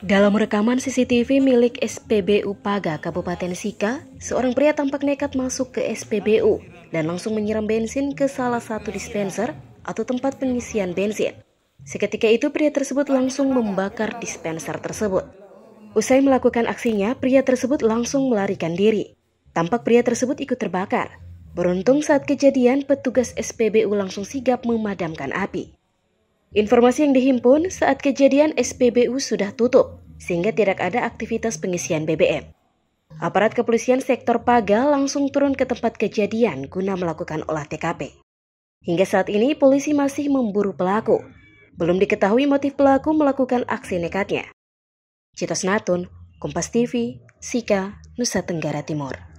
Dalam rekaman CCTV milik SPBU Paga Kabupaten Sika, seorang pria tampak nekat masuk ke SPBU dan langsung menyiram bensin ke salah satu dispenser atau tempat pengisian bensin. Seketika itu pria tersebut langsung membakar dispenser tersebut. Usai melakukan aksinya, pria tersebut langsung melarikan diri. Tampak pria tersebut ikut terbakar. Beruntung saat kejadian, petugas SPBU langsung sigap memadamkan api. Informasi yang dihimpun saat kejadian SPBU sudah tutup, sehingga tidak ada aktivitas pengisian BBM. Aparat kepolisian sektor Paga langsung turun ke tempat kejadian guna melakukan olah TKP. Hingga saat ini polisi masih memburu pelaku. Belum diketahui motif pelaku melakukan aksi nekatnya. Citos Natun, Kompas TV, Sika, Nusa Tenggara Timur.